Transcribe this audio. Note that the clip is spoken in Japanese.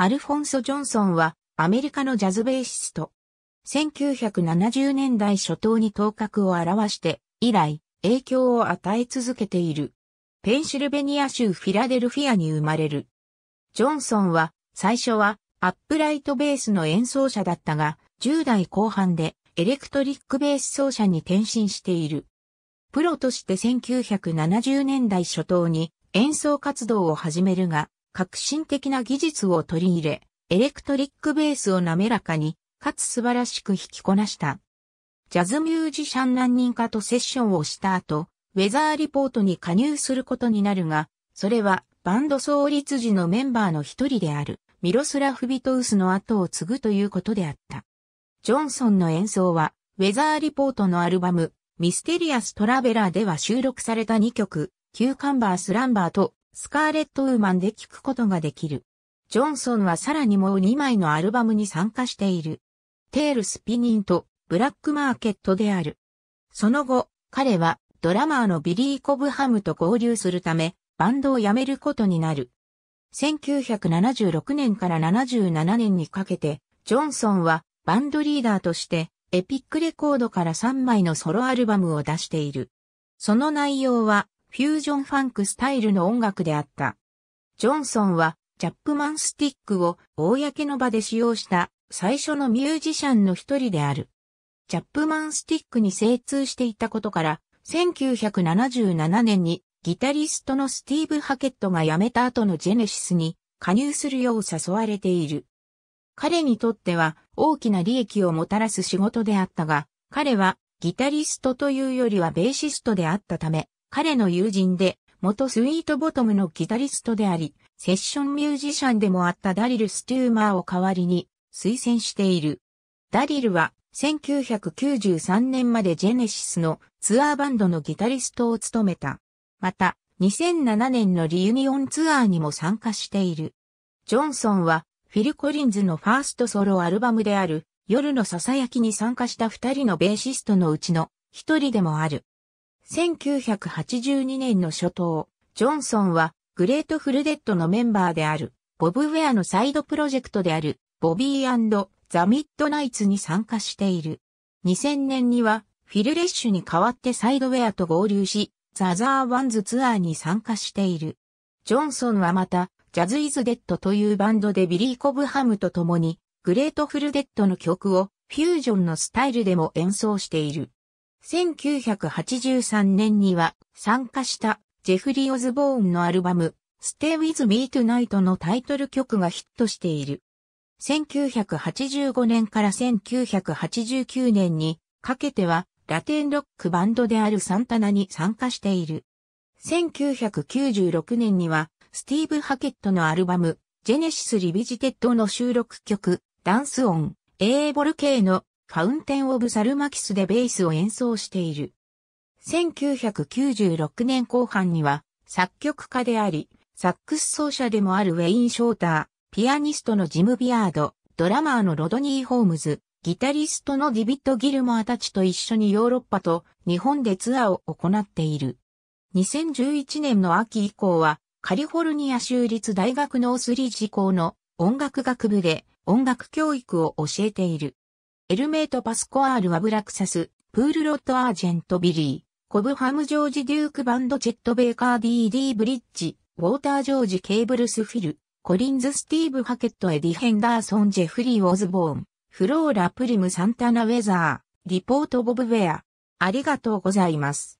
アルフォンソ・ジョンソンはアメリカのジャズベーシスト。1970年代初頭に頭角を現して以来影響を与え続けている。ペンシルベニア州フィラデルフィアに生まれる。ジョンソンは最初はアップライトベースの演奏者だったが10代後半でエレクトリックベース奏者に転身している。プロとして1970年代初頭に演奏活動を始めるが、革新的な技術を取り入れ、エレクトリックベースを滑らかに、かつ素晴らしく弾きこなした。ジャズミュージシャン何人かとセッションをした後、ウェザーリポートに加入することになるが、それはバンド創立時のメンバーの一人であるミロスラフ・ビトウスの後を継ぐということであった。ジョンソンの演奏は、ウェザーリポートのアルバム、ミステリアス・トラベラーでは収録された2曲、キューカンバー・スランバーとスカーレット・ウーマンで聴くことができる。ジョンソンはさらにもう2枚のアルバムに参加している。テールスピニンとブラックマーケットである。その後、彼はドラマーのビリー・コブハムと合流するため、バンドを辞めることになる。1976年から77年にかけて、ジョンソンはバンドリーダーとして、エピックレコードから3枚のソロアルバムを出している。その内容は、フュージョンファンクスタイルの音楽であった。ジョンソンは、チャップマンスティックを公の場で使用した最初のミュージシャンの一人である。チャップマンスティックに精通していたことから、1977年にギタリストのスティーブ・ハケットが辞めた後のジェネシスに加入するよう誘われている。彼にとっては大きな利益をもたらす仕事であったが、彼はギタリストというよりはベーシストであったため、彼の友人で、元スイートボトムのギタリストであり、セッションミュージシャンでもあったダリル・ステューマーを代わりに推薦している。ダリルは1993年までジェネシスのツアーバンドのギタリストを務めた。また、2007年のリユニオンツアーにも参加している。ジョンソンはフィル・コリンズのファーストソロアルバムである夜のささやきに参加した二人のベーシストのうちの一人でもある。1982年の初頭、ジョンソンはグレートフルデッドのメンバーである、ボブ・ウェアのサイドプロジェクトである、ボビーザ・ミッドナイツに参加している。2000年には、フィル・レッシュに代わってサイドウェアと合流し、ザ・ザー・ワンズツアーに参加している。ジョンソンはまた、ジャズ・イズ・デッドというバンドでビリー・コブハムと共に、グレート・フル・デッドの曲をフュージョンのスタイルでも演奏している。1983年には参加したジェフリー・オズボーンのアルバム Stay With Me Tonight のタイトル曲がヒットしている。1985年から1989年にかけてはラテンロックバンドであるサンタナに参加している。1996年にはスティーブ・ハケットのアルバムジェネシス・リビジテッドの収録曲ダンスオン、エーボル系のファウンテン・オブ・サルマキスでベースを演奏している。1996年後半には、作曲家であり、サックス奏者でもあるウェイン・ショーター、ピアニストのジム・ビアード、ドラマーのロドニー・ホームズ、ギタリストのディビット・ギルモアたちと一緒にヨーロッパと日本でツアーを行っている。2011年の秋以降は、カリフォルニア州立大学ノースリージ校の音楽学部で音楽教育を教えている。エルメイト・パスコアール・アブラクサス、プール・ロッド・アージェント・ビリー、コブハム・ジョージ・デューク・バンド・チェット・ベーカー・ディー・ディー・ブリッジ、ウォーター・ジョージ・ケーブルス・フィル、コリンズ・スティーブ・ハケット・エディ・ヘンダーソン・ジェフリー・オズボーン、フローラ・プリム・サンタナ・ウェザー、リポート・ボブ・ウェア。ありがとうございます。